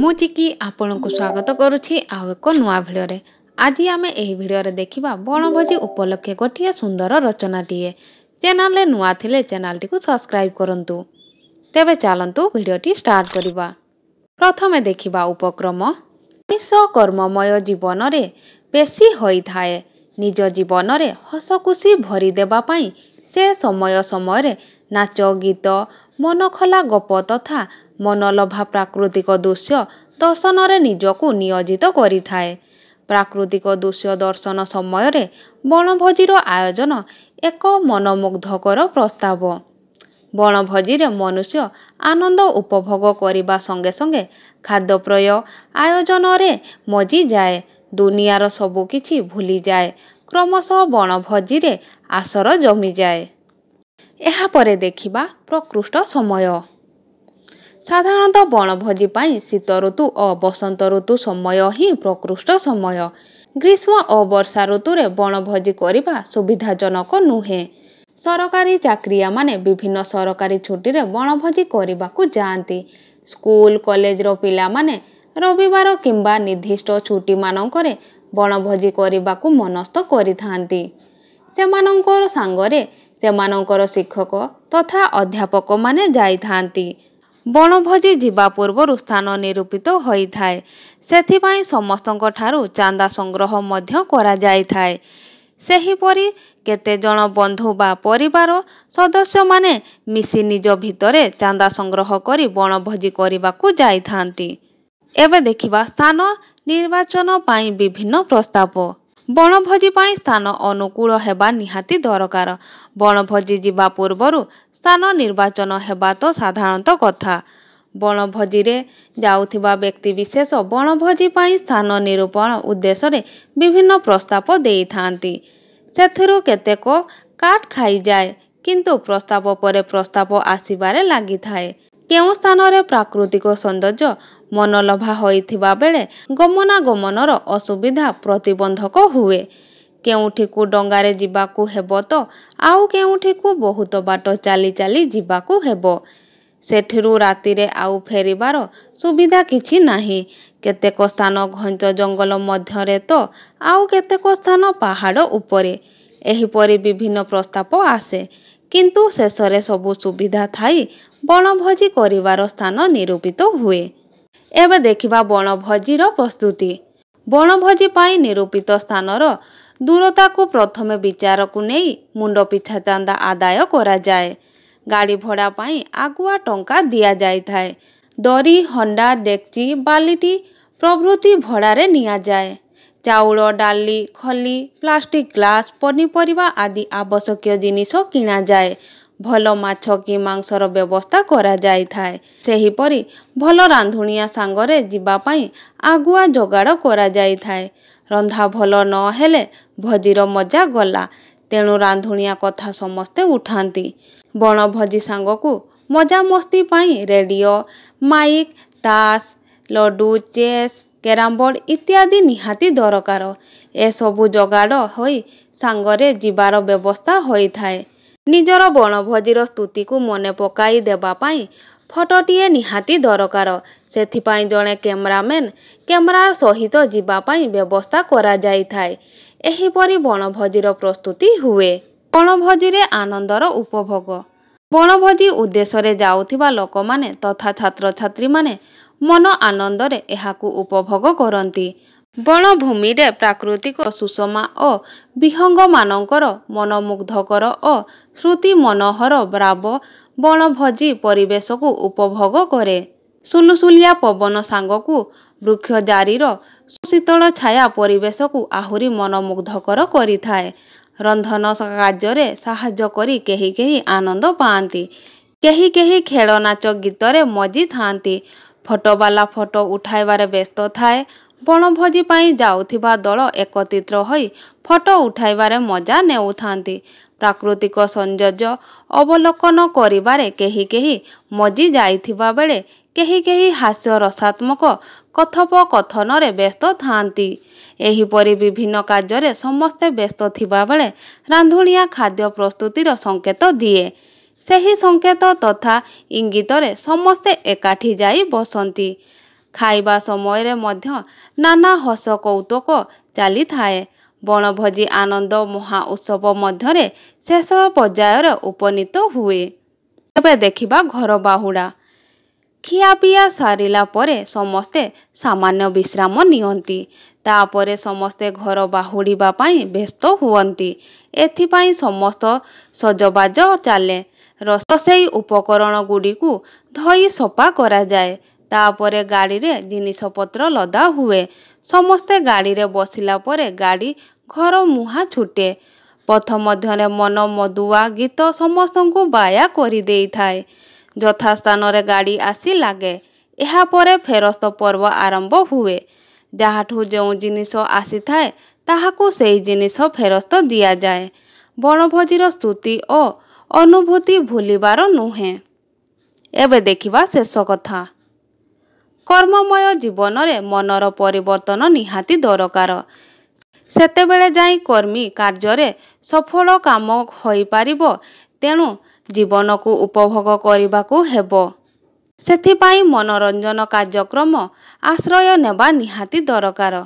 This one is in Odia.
ମୁଁ ଚିକି ଆପଣଙ୍କୁ ସ୍ୱାଗତ କରୁଛି ଆଉ ଏକ ନୂଆ ଭିଡ଼ିଓରେ ଆଜି ଆମେ ଏହି ଭିଡ଼ିଓରେ ଦେଖିବା ବଣଭୋଜି ଉପଲକ୍ଷେ ଗୋଟିଏ ସୁନ୍ଦର ରଚନାଟିଏ ଚ୍ୟାନେଲରେ ନୂଆ ଥିଲେ ଚ୍ୟାନେଲଟିକୁ ସବସ୍କ୍ରାଇବ୍ କରନ୍ତୁ ତେବେ ଚାଲନ୍ତୁ ଭିଡ଼ିଓଟି ଷ୍ଟାର୍ଟ କରିବା ପ୍ରଥମେ ଦେଖିବା ଉପକ୍ରମ ମଣିଷ ଜୀବନରେ ବେଶୀ ହୋଇଥାଏ ନିଜ ଜୀବନରେ ହସଖୁସି ଭରିଦେବା ପାଇଁ ସେ ସମୟ ସମୟରେ ନାଚ ଗୀତ ମନଖଲା ଗପ ତଥା ମନଲୋଭା ପ୍ରାକୃତିକ ଦୃଶ୍ୟ ଦର୍ଶନରେ ନିଜକୁ ନିୟୋଜିତ କରିଥାଏ ପ୍ରାକୃତିକ ଦୃଶ୍ୟ ଦର୍ଶନ ସମୟରେ ବଣଭୋଜିର ଆୟୋଜନ ଏକ ମନମୁଗ୍ଧକର ପ୍ରସ୍ତାବ ବଣଭୋଜିରେ ମନୁଷ୍ୟ ଆନନ୍ଦ ଉପଭୋଗ କରିବା ସଙ୍ଗେ ସଙ୍ଗେ ଖାଦ୍ୟପ୍ରୟ ଆୟୋଜନରେ ମଜିଯାଏ ଦୁନିଆର ସବୁକିଛି ଭୁଲିଯାଏ କ୍ରମଶଃ ବଣଭୋଜିରେ ଆସର ଜମିଯାଏ ଏହାପରେ ଦେଖିବା ପ୍ରକୃଷ୍ଟ ସମୟ ସାଧାରଣତଃ ବଣଭୋଜି ପାଇଁ ଶୀତ ଋତୁ ଓ ବସନ୍ତ ଋତୁ ସମୟ ହିଁ ପ୍ରକୃଷ୍ଟ ସମୟ ଗ୍ରୀଷ୍ମ ଓ ବର୍ଷା ଋତୁରେ ବଣଭୋଜି କରିବା ସୁବିଧାଜନକ ନୁହେଁ ସରକାରୀ ଚାକିରିଆମାନେ ବିଭିନ୍ନ ସରକାରୀ ଛୁଟିରେ ବଣଭୋଜି କରିବାକୁ ଯାଆନ୍ତି ସ୍କୁଲ କଲେଜର ପିଲାମାନେ ରବିବାର କିମ୍ବା ନିର୍ଦ୍ଦିଷ୍ଟ ଛୁଟିମାନଙ୍କରେ ବଣଭୋଜି କରିବାକୁ ମନସ୍ଥ କରିଥାନ୍ତି ସେମାନଙ୍କର ସାଙ୍ଗରେ ସେମାନଙ୍କର ଶିକ୍ଷକ ତଥା ଅଧ୍ୟାପକମାନେ ଯାଇଥାନ୍ତି ବଣଭୋଜି ଯିବା ପୂର୍ବରୁ ସ୍ଥାନ ନିରୂପିତ ହୋଇଥାଏ ସେଥିପାଇଁ ସମସ୍ତଙ୍କ ଠାରୁ ଚାନ୍ଦା ସଂଗ୍ରହ ମଧ୍ୟ କରାଯାଇଥାଏ ସେହିପରି କେତେଜଣ ବନ୍ଧୁ ବା ପରିବାର ସଦସ୍ୟମାନେ ମିଶି ନିଜ ଭିତରେ ଚାନ୍ଦା ସଂଗ୍ରହ କରି ବଣଭୋଜି କରିବାକୁ ଯାଇଥାନ୍ତି ଏବେ ଦେଖିବା ସ୍ଥାନ ନିର୍ବାଚନ ପାଇଁ ବିଭିନ୍ନ ପ୍ରସ୍ତାବ ବଣଭୋଜି ପାଇଁ ସ୍ଥାନ ଅନୁକୂଳ ହେବା ନିହାତି ଦରକାର ବଣଭୋଜି ଯିବା ପୂର୍ବରୁ ସ୍ଥାନ ନିର୍ବାଚନ ହେବା ତ ସାଧାରଣତଃ କଥା ବଣଭୋଜିରେ ଯାଉଥିବା ବ୍ୟକ୍ତିବିଶେଷ ବଣଭୋଜି ପାଇଁ ସ୍ଥାନ ନିରୂପଣ ଉଦ୍ଦେଶ୍ୟରେ ବିଭିନ୍ନ ପ୍ରସ୍ତାବ ଦେଇଥାନ୍ତି ସେଥିରୁ କେତେକ କାଟ୍ ଖାଇଯାଏ କିନ୍ତୁ ପ୍ରସ୍ତାବ ପରେ ପ୍ରସ୍ତାବ ଆସିବାରେ ଲାଗିଥାଏ କେଉଁ ସ୍ଥାନରେ ପ୍ରାକୃତିକ ସୌନ୍ଦର୍ଯ୍ୟ ମନଲୋଭା ହୋଇଥିବା ବେଳେ ଗମନାଗମନର ଅସୁବିଧା ପ୍ରତିବନ୍ଧକ ହୁଏ କେଉଁଠିକୁ ଡଙ୍ଗାରେ ଯିବାକୁ ହେବ ତ ଆଉ କେଉଁଠିକୁ ବହୁତ ବାଟ ଚାଲି ଚାଲି ଯିବାକୁ ହେବ ସେଠିରୁ ରାତିରେ ଆଉ ଫେରିବାର ସୁବିଧା କିଛି ନାହିଁ କେତେକ ସ୍ଥାନ ଘଞ୍ଚ ଜଙ୍ଗଲ ମଧ୍ୟରେ ତ ଆଉ କେତେକ ସ୍ଥାନ ପାହାଡ଼ ଉପରେ ଏହିପରି ବିଭିନ୍ନ ପ୍ରସ୍ତାବ ଆସେ କିନ୍ତୁ ଶେଷରେ ସବୁ ସୁବିଧା ଥାଇ ବଣଭୋଜି କରିବାର ସ୍ଥାନ ନିରୂପିତ ହୁଏ ଏବେ ଦେଖିବା ବଣଭୋଜିର ପ୍ରସ୍ତୁତି ବଣଭୋଜି ପାଇଁ ନିରୂପିତ ସ୍ଥାନର ଦୂରତାକୁ ପ୍ରଥମେ ବିଚାରକୁ ନେଇ ମୁଣ୍ଡ ପିଛା ଚାନ୍ଦା ଆଦାୟ କରାଯାଏ ଗାଡ଼ି ଭଡ଼ା ପାଇଁ ଆଗୁଆ ଟଙ୍କା ଦିଆଯାଇଥାଏ ଦରି ହଣ୍ଡା ଡେକ୍ଚି ବାଲିଟି ପ୍ରଭୃତି ଭଡ଼ାରେ ନିଆଯାଏ ଚାଉଳ ଡାଲି ଖଲି ପ୍ଲାଷ୍ଟିକ୍ ଗ୍ଲାସ୍ ପନିପରିବା ଆଦି ଆବଶ୍ୟକୀୟ ଜିନିଷ କିଣାଯାଏ ଭଲ ମାଛ କି ମାଂସର ବ୍ୟବସ୍ଥା କରାଯାଇଥାଏ ସେହିପରି ଭଲ ରାନ୍ଧୁଣିଆ ସାଙ୍ଗରେ ଯିବା ପାଇଁ ଆଗୁଆ ଯୋଗାଡ଼ କରାଯାଇଥାଏ ରନ୍ଧା ଭଲ ନହେଲେ ଭୋଜିର ମଜା ଗଲା ତେଣୁ ରାନ୍ଧୁଣିଆ କଥା ସମସ୍ତେ ଉଠାନ୍ତି ବଣ ଭୋଜି ସାଙ୍ଗକୁ ମଜା ମସ୍ତି ପାଇଁ ରେଡ଼ିଓ ମାଇକ୍ ତାସ୍ ଲଡ଼ୁ ଚେସ୍ କ୍ୟାରମ୍ବୋର୍ଡ଼ ଇତ୍ୟାଦି ନିହାତି ଦରକାର ଏସବୁ ଯୋଗାଡ଼ ହୋଇ ସାଙ୍ଗରେ ଯିବାର ବ୍ୟବସ୍ଥା ହୋଇଥାଏ ନିଜର ବଣଭୋଜିର ସ୍ତୁତିକୁ ମନେ ପକାଇ ଦେବା ପାଇଁ ଫଟୋଟିଏ ନିହାତି ଦରକାର ସେଥିପାଇଁ ଜଣେ କ୍ୟାମେରାମ୍ୟାନ୍ କ୍ୟାମେରା ସହିତ ଯିବା ପାଇଁ ବ୍ୟବସ୍ଥା କରାଯାଇଥାଏ ଏହିପରି ବଣଭୋଜିର ପ୍ରସ୍ତୁତି ହୁଏ ବଣଭୋଜିରେ ଆନନ୍ଦର ଉପଭୋଗ ବଣଭୋଜି ଉଦ୍ଦେଶ୍ୟରେ ଯାଉଥିବା ଲୋକମାନେ ତଥା ଛାତ୍ରଛାତ୍ରୀମାନେ ମନ ଆନନ୍ଦରେ ଏହାକୁ ଉପଭୋଗ କରନ୍ତି ବଣଭୂମିରେ ପ୍ରାକୃତିକ ସୁଷମା ଓ ବିହଙ୍ଗମାନଙ୍କର ମନମୁଗ୍ଧକର ଓ ଶ୍ରୁତି ମନୋହର ବ୍ରାବ ବଣଭୋଜି ପରିବେଶକୁ ଉପଭୋଗ କରେ ସୁଲୁସୁଲିଆ ପବନ ସାଙ୍ଗକୁ ବୃକ୍ଷ ଜାରିର ସୁଶୀତଳ ଛାୟା ପରିବେଶକୁ ଆହୁରି ମନମୁଗ୍ଧକର କରିଥାଏ ରନ୍ଧନ କାର୍ଯ୍ୟରେ ସାହାଯ୍ୟ କରି କେହି କେହି ଆନନ୍ଦ ପାଆନ୍ତି କେହି କେହି ଖେଳ ନାଚ ଗୀତରେ ମଜିଥାନ୍ତି ଫଟୋବାଲା ଫଟୋ ଉଠାଇବାରେ ବ୍ୟସ୍ତ ଥାଏ ବଣଭୋଜି ପାଇଁ ଯାଉଥିବା ଦଳ ଏକତ୍ର ହୋଇ ଫଟୋ ଉଠାଇବାରେ ମଜା ନେଉଥାନ୍ତି ପ୍ରାକୃତିକ ସୌନ୍ଦର୍ଯ୍ୟ ଅବଲୋକନ କରିବାରେ କେହି କେହି ମଜି ଯାଇଥିବା ବେଳେ କେହି କେହି ହାସ୍ୟ ରସାତ୍ମକ କଥୋପକଥନରେ ବ୍ୟସ୍ତ ଥାନ୍ତି ଏହିପରି ବିଭିନ୍ନ କାର୍ଯ୍ୟରେ ସମସ୍ତେ ବ୍ୟସ୍ତ ଥିବାବେଳେ ରାନ୍ଧୁଣିଆ ଖାଦ୍ୟ ପ୍ରସ୍ତୁତିର ସଙ୍କେତ ଦିଏ ସେହି ସଙ୍କେତ ତଥା ଇଙ୍ଗିତରେ ସମସ୍ତେ ଏକାଠି ଯାଇ ବସନ୍ତି ଖାଇବା ସମୟରେ ମଧ୍ୟ ନାନା ହସ କୌତୁକ ଚାଲିଥାଏ ବଣଭୋଜି ଆନନ୍ଦ ମହା ଉତ୍ସବ ମଧ୍ୟରେ ଶେଷ ପର୍ଯ୍ୟାୟରେ ଉପନୀତ ହୁଏ ଏବେ ଦେଖିବା ଘର ବାହୁଡ଼ା ଖିଆପିଆ ସାରିଲା ପରେ ସମସ୍ତେ ସାମାନ୍ୟ ବିଶ୍ରାମ ନିଅନ୍ତି ତାପରେ ସମସ୍ତେ ଘର ବାହୁଡ଼ିବା ପାଇଁ ବ୍ୟସ୍ତ ହୁଅନ୍ତି ଏଥିପାଇଁ ସମସ୍ତ ସଜବାଜ ଚାଲେ ରୋଷେଇ ଉପକରଣ ଗୁଡ଼ିକୁ ଧୋଇ ସଫା କରାଯାଏ ତାପରେ ଗାଡ଼ିରେ ଜିନିଷପତ୍ର ଲଦା ହୁଏ ସମସ୍ତେ ଗାଡ଼ିରେ ବସିଲା ପରେ ଗାଡ଼ି ଘର ମୁହାଁ ଛୁଟେ ପଥ ମଧ୍ୟରେ ମନ ମଦୁଆ ଗୀତ ସମସ୍ତଙ୍କୁ ବାୟା କରିଦେଇଥାଏ ଯଥାସ୍ଥାନରେ ଗାଡ଼ି ଆସି ଲାଗେ ଏହାପରେ ଫେରସ୍ତ ପର୍ବ ଆରମ୍ଭ ହୁଏ ଯାହାଠୁ ଯେଉଁ ଜିନିଷ ଆସିଥାଏ ତାହାକୁ ସେହି ଜିନିଷ ଫେରସ୍ତ ଦିଆଯାଏ ବଣଭୋଜିର ସ୍ତୁତି ଓ ଅନୁଭୂତି ଭୁଲିବାର ନୁହେଁ ଏବେ ଦେଖିବା ଶେଷ କଥା କର୍ମମୟ ଜୀବନରେ ମନର ପରିବର୍ତ୍ତନ ନିହାତି ଦରକାର ସେତେବେଳେ ଯାଇ କର୍ମୀ କାର୍ଯ୍ୟରେ ସଫଳ କାମ ହୋଇପାରିବ ତେଣୁ ଜୀବନକୁ ଉପଭୋଗ କରିବାକୁ ହେବ ସେଥିପାଇଁ ମନୋରଞ୍ଜନ କାର୍ଯ୍ୟକ୍ରମ ଆଶ୍ରୟ ନେବା ନିହାତି ଦରକାର